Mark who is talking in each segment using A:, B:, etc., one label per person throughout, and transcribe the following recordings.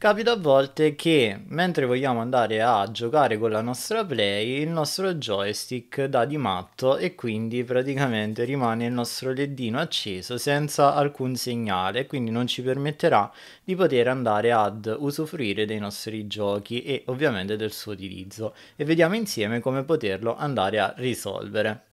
A: Capita a volte che mentre vogliamo andare a giocare con la nostra play, il nostro joystick dà di matto e quindi praticamente rimane il nostro leddino acceso senza alcun segnale, quindi non ci permetterà di poter andare ad usufruire dei nostri giochi e ovviamente del suo utilizzo. E vediamo insieme come poterlo andare a risolvere.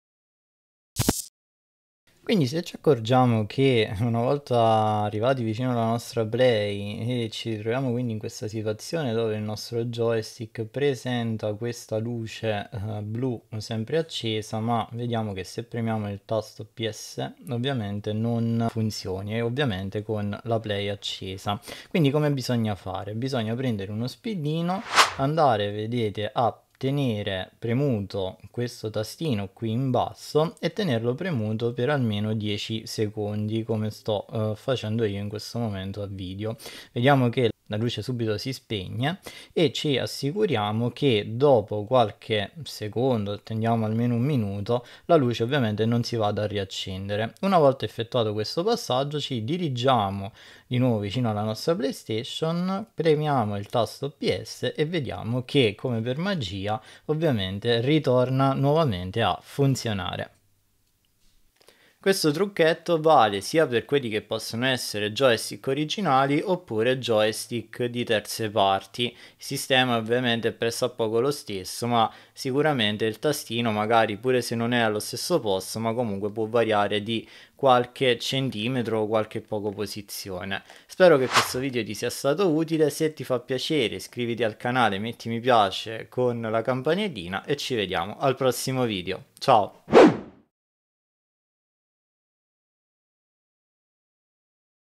A: Quindi se ci accorgiamo che una volta arrivati vicino alla nostra play e ci troviamo quindi in questa situazione dove il nostro joystick presenta questa luce eh, blu sempre accesa ma vediamo che se premiamo il tasto PS ovviamente non funzioni e ovviamente con la play accesa. Quindi come bisogna fare? Bisogna prendere uno spillino, andare vedete a tenere premuto questo tastino qui in basso e tenerlo premuto per almeno 10 secondi come sto uh, facendo io in questo momento a video vediamo che la luce subito si spegne e ci assicuriamo che dopo qualche secondo, attendiamo almeno un minuto, la luce ovviamente non si vada a riaccendere. Una volta effettuato questo passaggio ci dirigiamo di nuovo vicino alla nostra PlayStation, premiamo il tasto PS e vediamo che come per magia ovviamente ritorna nuovamente a funzionare. Questo trucchetto vale sia per quelli che possono essere joystick originali oppure joystick di terze parti. Il sistema ovviamente è presso a poco lo stesso, ma sicuramente il tastino magari pure se non è allo stesso posto, ma comunque può variare di qualche centimetro o qualche poco posizione. Spero che questo video ti sia stato utile, se ti fa piacere iscriviti al canale, metti mi piace con la campanellina e ci vediamo al prossimo video. Ciao!